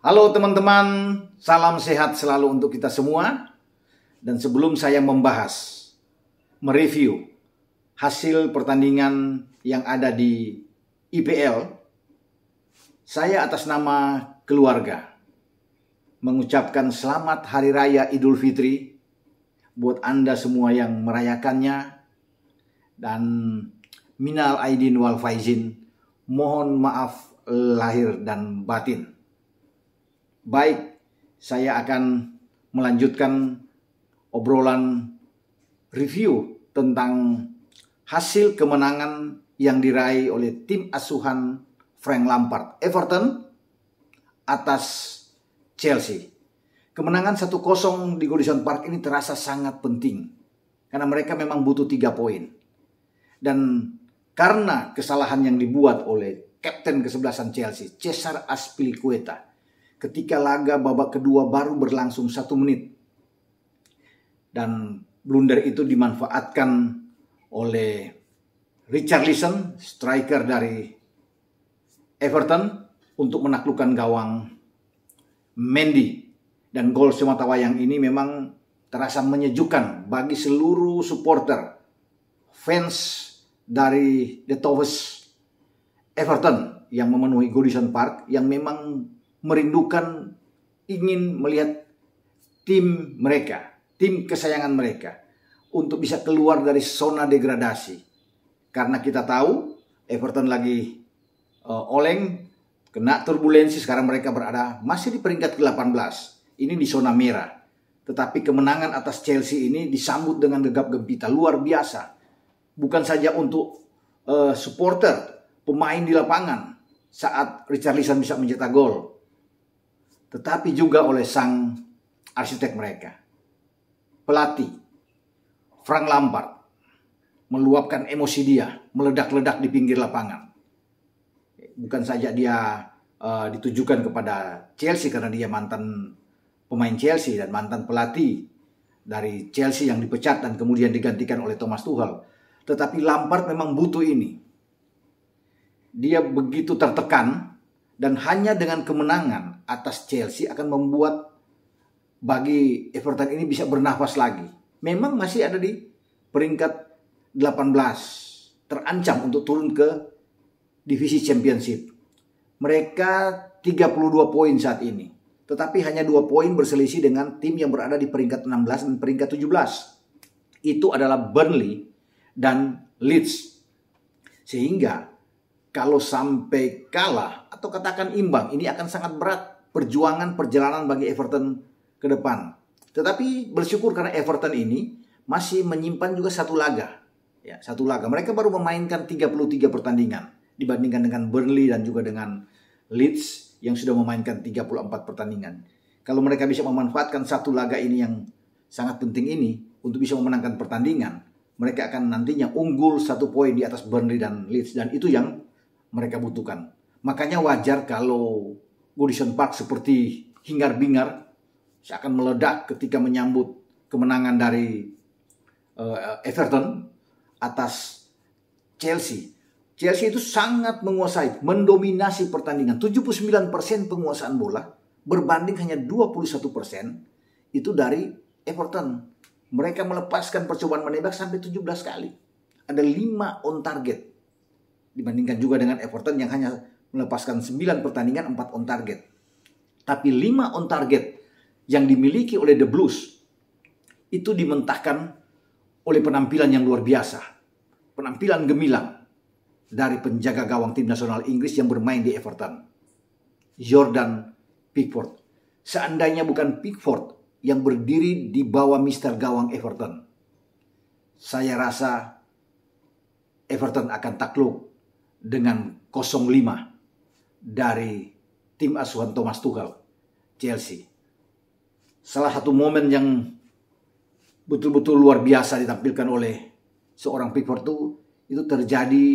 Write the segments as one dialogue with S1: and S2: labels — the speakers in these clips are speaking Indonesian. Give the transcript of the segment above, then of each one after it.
S1: Halo teman-teman, salam sehat selalu untuk kita semua. Dan sebelum saya membahas, mereview hasil pertandingan yang ada di IPL, saya atas nama keluarga mengucapkan selamat Hari Raya Idul Fitri buat Anda semua yang merayakannya dan minal aidin wal faizin mohon maaf lahir dan batin. Baik, saya akan melanjutkan obrolan review tentang hasil kemenangan yang diraih oleh tim asuhan Frank Lampard Everton atas Chelsea. Kemenangan 1-0 di Goodison Park ini terasa sangat penting karena mereka memang butuh 3 poin. Dan karena kesalahan yang dibuat oleh kapten kesebelasan Chelsea, Cesar Aspilicueta, ketika laga babak kedua baru berlangsung satu menit. Dan blunder itu dimanfaatkan oleh richard Leeson, striker dari Everton, untuk menaklukkan gawang Mendy. Dan gol semata wayang ini memang terasa menyejukkan bagi seluruh supporter, fans dari The toves Everton yang memenuhi Goodison Park yang memang merindukan ingin melihat tim mereka, tim kesayangan mereka untuk bisa keluar dari zona degradasi. Karena kita tahu Everton lagi uh, oleng, kena turbulensi, sekarang mereka berada masih di peringkat ke-18. Ini di zona merah. Tetapi kemenangan atas Chelsea ini disambut dengan gegap gempita luar biasa. Bukan saja untuk uh, supporter, pemain di lapangan saat Richard Lisan bisa mencetak gol tetapi juga oleh sang arsitek mereka. Pelatih, Frank Lampard, meluapkan emosi dia, meledak-ledak di pinggir lapangan. Bukan saja dia uh, ditujukan kepada Chelsea karena dia mantan pemain Chelsea dan mantan pelatih dari Chelsea yang dipecat dan kemudian digantikan oleh Thomas Tuchel. Tetapi Lampard memang butuh ini. Dia begitu tertekan dan hanya dengan kemenangan atas Chelsea akan membuat bagi Everton ini bisa bernafas lagi. Memang masih ada di peringkat 18 terancam untuk turun ke divisi championship. Mereka 32 poin saat ini. Tetapi hanya dua poin berselisih dengan tim yang berada di peringkat 16 dan peringkat 17. Itu adalah Burnley dan Leeds. Sehingga kalau sampai kalah atau katakan imbang, ini akan sangat berat perjuangan perjalanan bagi Everton ke depan. Tetapi bersyukur karena Everton ini masih menyimpan juga satu laga. Ya, satu laga. Mereka baru memainkan 33 pertandingan dibandingkan dengan Burnley dan juga dengan Leeds yang sudah memainkan 34 pertandingan. Kalau mereka bisa memanfaatkan satu laga ini yang sangat penting ini untuk bisa memenangkan pertandingan, mereka akan nantinya unggul satu poin di atas Burnley dan Leeds dan itu yang mereka butuhkan. Makanya wajar kalau Goodison Park seperti hingar-bingar seakan meledak ketika menyambut kemenangan dari uh, Everton atas Chelsea. Chelsea itu sangat menguasai, mendominasi pertandingan. 79% persen penguasaan bola berbanding hanya 21% persen itu dari Everton. Mereka melepaskan percobaan menembak sampai 17 kali. Ada 5 on target. Dibandingkan juga dengan Everton yang hanya melepaskan 9 pertandingan 4 on target. Tapi 5 on target yang dimiliki oleh The Blues itu dimentahkan oleh penampilan yang luar biasa. Penampilan gemilang dari penjaga gawang tim nasional Inggris yang bermain di Everton. Jordan Pickford. Seandainya bukan Pickford yang berdiri di bawah Mister Gawang Everton. Saya rasa Everton akan takluk dengan 05 dari tim asuhan Thomas Tuchel, Chelsea. Salah satu momen yang betul-betul luar biasa ditampilkan oleh seorang Pickford itu, itu terjadi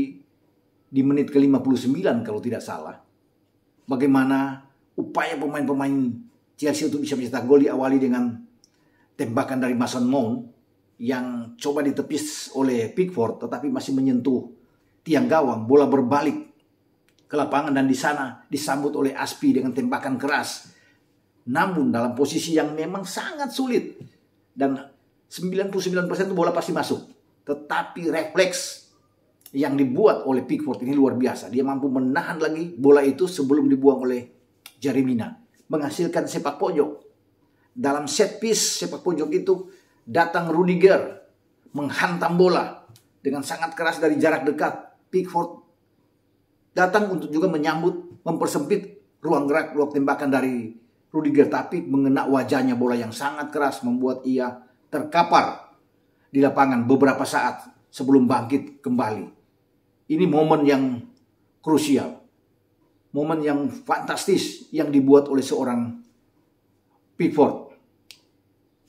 S1: di menit ke-59 kalau tidak salah. Bagaimana upaya pemain-pemain Chelsea untuk bisa mencetak gol diawali dengan tembakan dari Mason Mount yang coba ditepis oleh Pickford tetapi masih menyentuh tiang gawang, bola berbalik ke lapangan dan di sana disambut oleh Aspi dengan tembakan keras. Namun dalam posisi yang memang sangat sulit dan 99% itu bola pasti masuk. Tetapi refleks yang dibuat oleh Pickford ini luar biasa. Dia mampu menahan lagi bola itu sebelum dibuang oleh Jeremina. Menghasilkan sepak pojok. Dalam set piece sepak pojok itu datang Rudiger menghantam bola dengan sangat keras dari jarak dekat. Pickford datang untuk juga menyambut, mempersempit ruang gerak ruang tembakan dari Rudiger tapi mengena wajahnya bola yang sangat keras membuat ia terkapar di lapangan beberapa saat sebelum bangkit kembali. Ini momen yang krusial. Momen yang fantastis yang dibuat oleh seorang Pickford.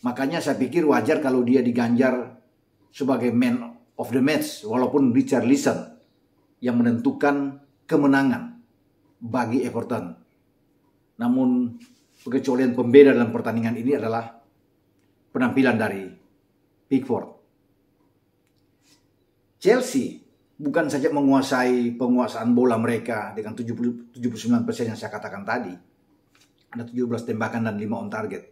S1: Makanya saya pikir wajar kalau dia diganjar sebagai man of the match walaupun Richard Leeson yang menentukan kemenangan bagi Everton. Namun pengecualian pembeda dalam pertandingan ini adalah penampilan dari Pickford. Chelsea bukan saja menguasai penguasaan bola mereka dengan 70, 79% yang saya katakan tadi. Ada 17 tembakan dan 5 on target.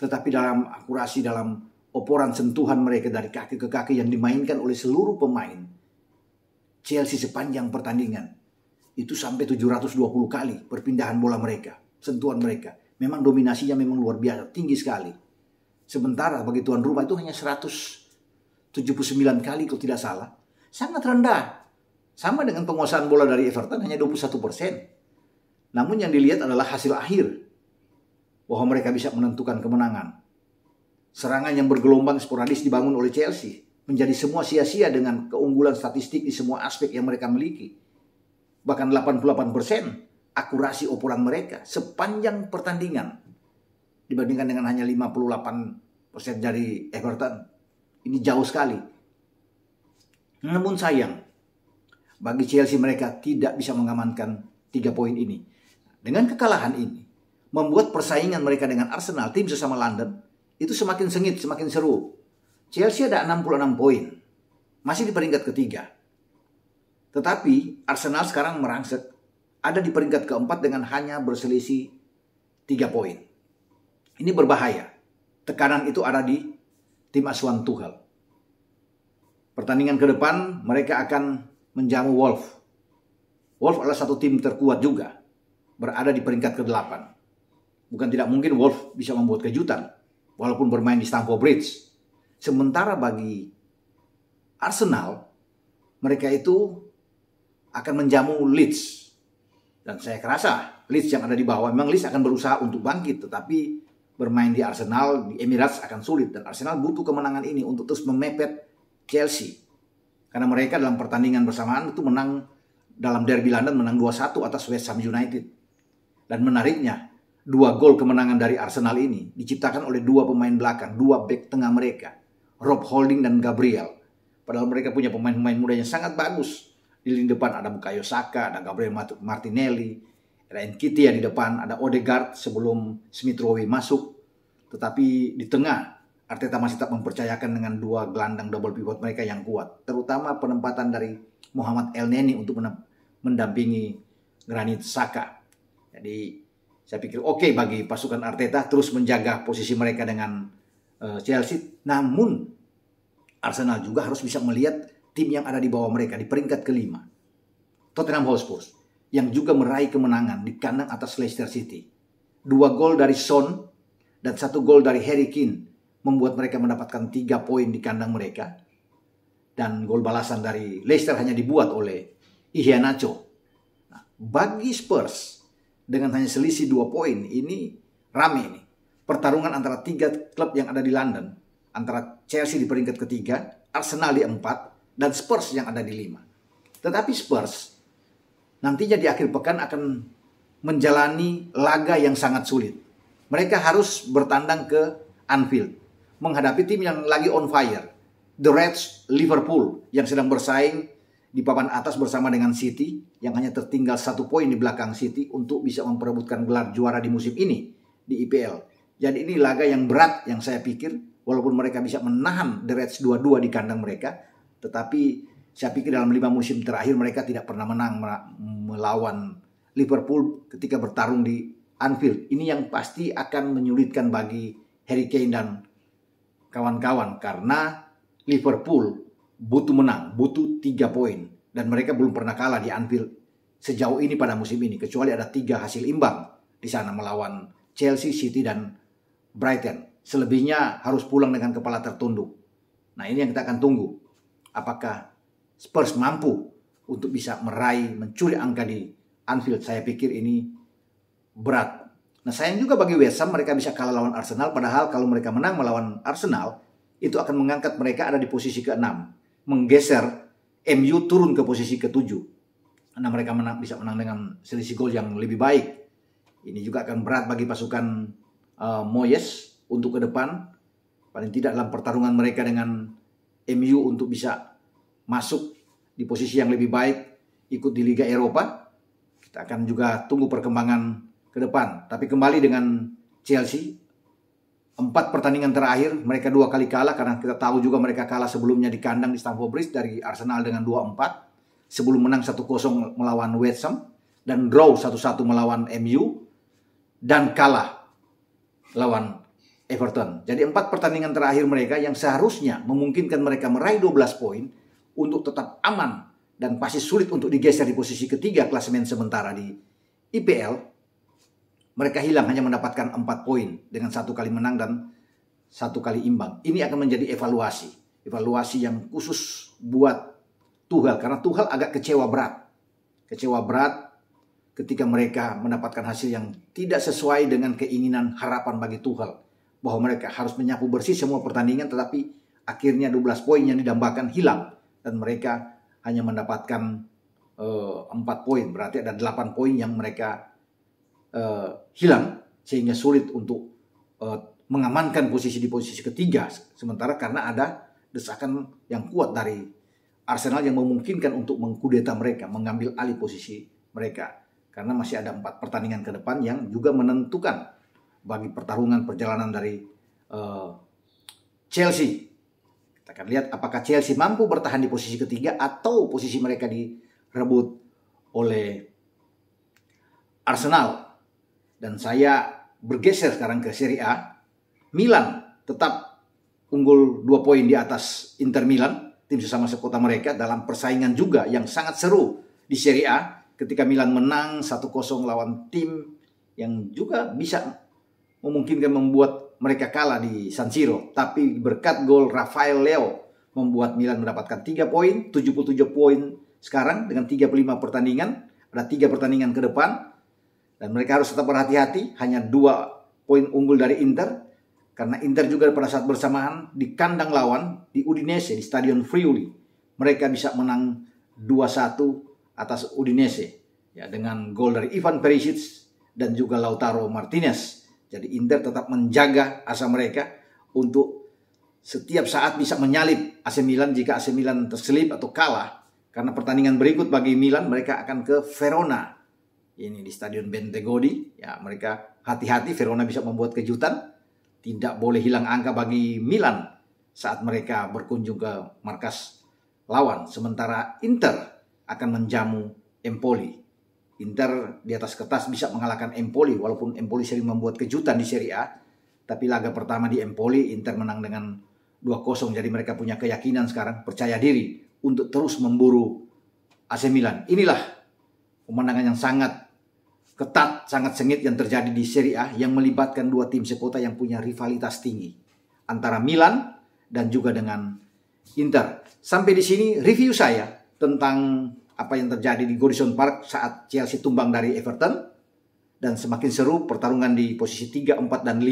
S1: Tetapi dalam akurasi dalam oporan sentuhan mereka dari kaki ke kaki yang dimainkan oleh seluruh pemain. Chelsea sepanjang pertandingan itu sampai 720 kali perpindahan bola mereka, sentuhan mereka. Memang dominasinya memang luar biasa, tinggi sekali. Sementara bagi tuan rumah itu hanya 179 kali kalau tidak salah. Sangat rendah. Sama dengan penguasaan bola dari Everton hanya 21 persen. Namun yang dilihat adalah hasil akhir. Bahwa mereka bisa menentukan kemenangan. Serangan yang bergelombang sporadis dibangun oleh Chelsea. Menjadi semua sia-sia dengan keunggulan statistik di semua aspek yang mereka miliki bahkan 88% persen akurasi operan mereka sepanjang pertandingan dibandingkan dengan hanya 58% persen dari Everton. Ini jauh sekali. Namun sayang, bagi Chelsea mereka tidak bisa mengamankan tiga poin ini. Dengan kekalahan ini, membuat persaingan mereka dengan Arsenal, tim sesama London, itu semakin sengit, semakin seru. Chelsea ada 66 poin, masih di peringkat ketiga. Tetapi Arsenal sekarang merangsek. Ada di peringkat keempat dengan hanya berselisih tiga poin. Ini berbahaya. Tekanan itu ada di tim Aswan Tuchel. Pertandingan ke depan mereka akan menjamu Wolf. Wolf adalah satu tim terkuat juga. Berada di peringkat ke-8. Bukan tidak mungkin Wolf bisa membuat kejutan. Walaupun bermain di Stamford Bridge. Sementara bagi Arsenal, mereka itu akan menjamu Leeds. Dan saya kerasa Leeds yang ada di bawah memang Leeds akan berusaha untuk bangkit tetapi bermain di Arsenal di Emirates akan sulit dan Arsenal butuh kemenangan ini untuk terus memepet Chelsea. Karena mereka dalam pertandingan bersamaan itu menang dalam derby London menang 2-1 atas West Ham United. Dan menariknya, dua gol kemenangan dari Arsenal ini diciptakan oleh dua pemain belakang, dua back tengah mereka, Rob Holding dan Gabriel. Padahal mereka punya pemain-pemain muda yang sangat bagus. Di lini depan ada Bukayo Saka, ada Gabriel Martinelli, ada Nkiti yang di depan, ada Odegaard sebelum Smith Rowe masuk. Tetapi di tengah, Arteta masih tetap mempercayakan dengan dua gelandang double pivot mereka yang kuat. Terutama penempatan dari Muhammad El Neni untuk mendampingi Granit Saka. Jadi saya pikir oke okay bagi pasukan Arteta terus menjaga posisi mereka dengan eh, Chelsea. Namun Arsenal juga harus bisa melihat tim yang ada di bawah mereka di peringkat kelima. Tottenham Hotspur yang juga meraih kemenangan di kandang atas Leicester City. Dua gol dari Son dan satu gol dari Harry Kane membuat mereka mendapatkan tiga poin di kandang mereka. Dan gol balasan dari Leicester hanya dibuat oleh Iheanacho. Nah, bagi Spurs dengan hanya selisih dua poin ini rame ini, Pertarungan antara tiga klub yang ada di London. Antara Chelsea di peringkat ketiga, Arsenal di empat, dan Spurs yang ada di lima. Tetapi Spurs nantinya di akhir pekan akan menjalani laga yang sangat sulit. Mereka harus bertandang ke Anfield, menghadapi tim yang lagi on fire, The Reds Liverpool yang sedang bersaing di papan atas bersama dengan City yang hanya tertinggal satu poin di belakang City untuk bisa memperebutkan gelar juara di musim ini di IPL. Jadi ini laga yang berat yang saya pikir walaupun mereka bisa menahan The Reds 2-2 di kandang mereka, tetapi saya pikir dalam lima musim terakhir mereka tidak pernah menang melawan Liverpool ketika bertarung di Anfield. Ini yang pasti akan menyulitkan bagi Harry Kane dan kawan-kawan karena Liverpool butuh menang, butuh tiga poin dan mereka belum pernah kalah di Anfield sejauh ini pada musim ini kecuali ada tiga hasil imbang di sana melawan Chelsea, City dan Brighton. Selebihnya harus pulang dengan kepala tertunduk. Nah ini yang kita akan tunggu apakah Spurs mampu untuk bisa meraih mencuri angka di Anfield. Saya pikir ini berat. Nah, sayang juga bagi West Ham mereka bisa kalah lawan Arsenal padahal kalau mereka menang melawan Arsenal itu akan mengangkat mereka ada di posisi ke-6, menggeser MU turun ke posisi ke-7. Nah, mereka menang, bisa menang dengan selisih gol yang lebih baik. Ini juga akan berat bagi pasukan uh, Moyes untuk ke depan paling tidak dalam pertarungan mereka dengan MU untuk bisa masuk di posisi yang lebih baik ikut di Liga Eropa. Kita akan juga tunggu perkembangan ke depan. Tapi kembali dengan Chelsea, empat pertandingan terakhir mereka dua kali kalah karena kita tahu juga mereka kalah sebelumnya di kandang di Stamford Bridge dari Arsenal dengan 2-4 sebelum menang 1-0 melawan West Ham dan draw 1-1 melawan MU dan kalah lawan Everton. Jadi empat pertandingan terakhir mereka yang seharusnya memungkinkan mereka meraih 12 poin untuk tetap aman dan pasti sulit untuk digeser di posisi ketiga klasemen sementara di IPL. Mereka hilang hanya mendapatkan empat poin dengan satu kali menang dan satu kali imbang. Ini akan menjadi evaluasi. Evaluasi yang khusus buat Tuhal. Karena Tuhal agak kecewa berat. Kecewa berat ketika mereka mendapatkan hasil yang tidak sesuai dengan keinginan harapan bagi Tuhal bahwa mereka harus menyapu bersih semua pertandingan tetapi akhirnya 12 poin yang didambakan hilang dan mereka hanya mendapatkan uh, eh, 4 poin berarti ada 8 poin yang mereka uh, hilang sehingga sulit untuk uh, mengamankan posisi di posisi ketiga sementara karena ada desakan yang kuat dari Arsenal yang memungkinkan untuk mengkudeta mereka mengambil alih posisi mereka karena masih ada empat pertandingan ke depan yang juga menentukan bagi pertarungan perjalanan dari uh, Chelsea. Kita akan lihat apakah Chelsea mampu bertahan di posisi ketiga atau posisi mereka direbut oleh Arsenal. Dan saya bergeser sekarang ke Serie A. Milan tetap unggul dua poin di atas Inter Milan, tim sesama sekota mereka dalam persaingan juga yang sangat seru di Serie A ketika Milan menang 1-0 lawan tim yang juga bisa memungkinkan membuat mereka kalah di San Siro. Tapi berkat gol Rafael Leo membuat Milan mendapatkan 3 poin, 77 poin sekarang dengan 35 pertandingan. Ada 3 pertandingan ke depan. Dan mereka harus tetap berhati-hati, hanya 2 poin unggul dari Inter. Karena Inter juga pada saat bersamaan di kandang lawan di Udinese, di Stadion Friuli. Mereka bisa menang 2-1 atas Udinese. Ya, dengan gol dari Ivan Perisic dan juga Lautaro Martinez. Jadi Inter tetap menjaga asa mereka untuk setiap saat bisa menyalip AC Milan jika AC Milan terselip atau kalah. Karena pertandingan berikut bagi Milan mereka akan ke Verona. Ini di Stadion Bentegodi. Ya, mereka hati-hati Verona bisa membuat kejutan. Tidak boleh hilang angka bagi Milan saat mereka berkunjung ke markas lawan. Sementara Inter akan menjamu Empoli. Inter di atas kertas bisa mengalahkan Empoli walaupun Empoli sering membuat kejutan di Serie A. Tapi laga pertama di Empoli Inter menang dengan 2-0 jadi mereka punya keyakinan sekarang percaya diri untuk terus memburu AC Milan. Inilah pemandangan yang sangat ketat, sangat sengit yang terjadi di Serie A yang melibatkan dua tim sekota yang punya rivalitas tinggi antara Milan dan juga dengan Inter. Sampai di sini review saya tentang apa yang terjadi di Goodison Park saat Chelsea tumbang dari Everton dan semakin seru pertarungan di posisi 3, 4 dan 5.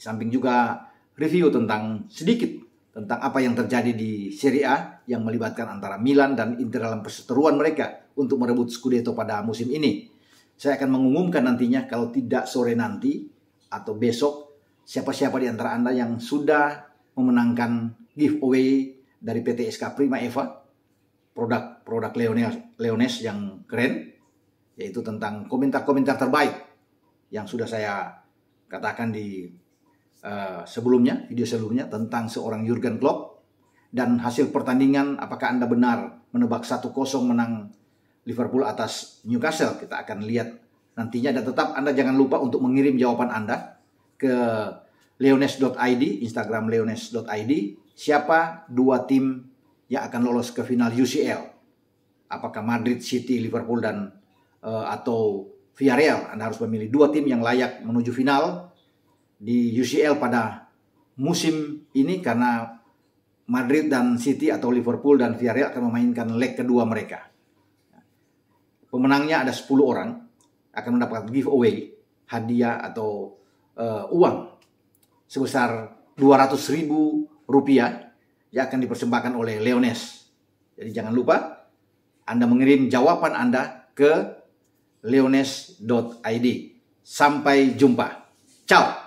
S1: Di samping juga review tentang sedikit tentang apa yang terjadi di Serie A yang melibatkan antara Milan dan Inter dalam perseteruan mereka untuk merebut Scudetto pada musim ini. Saya akan mengumumkan nantinya kalau tidak sore nanti atau besok siapa-siapa di antara Anda yang sudah memenangkan giveaway dari PT SK Prima Eva produk produk Leones, Leones yang keren, yaitu tentang komentar-komentar terbaik yang sudah saya katakan di uh, sebelumnya, video sebelumnya tentang seorang Jurgen Klopp dan hasil pertandingan apakah Anda benar menebak 1-0 menang Liverpool atas Newcastle. Kita akan lihat nantinya dan tetap Anda jangan lupa untuk mengirim jawaban Anda ke leones.id, Instagram leones.id siapa dua tim yang akan lolos ke final UCL apakah Madrid, City, Liverpool dan uh, atau Villarreal. Anda harus memilih dua tim yang layak menuju final di UCL pada musim ini karena Madrid dan City atau Liverpool dan Villarreal akan memainkan leg kedua mereka. Pemenangnya ada 10 orang akan mendapat giveaway hadiah atau uh, uang sebesar 200.000 rupiah yang akan dipersembahkan oleh Leones. Jadi jangan lupa anda mengirim jawaban Anda ke leones.id. Sampai jumpa. Ciao.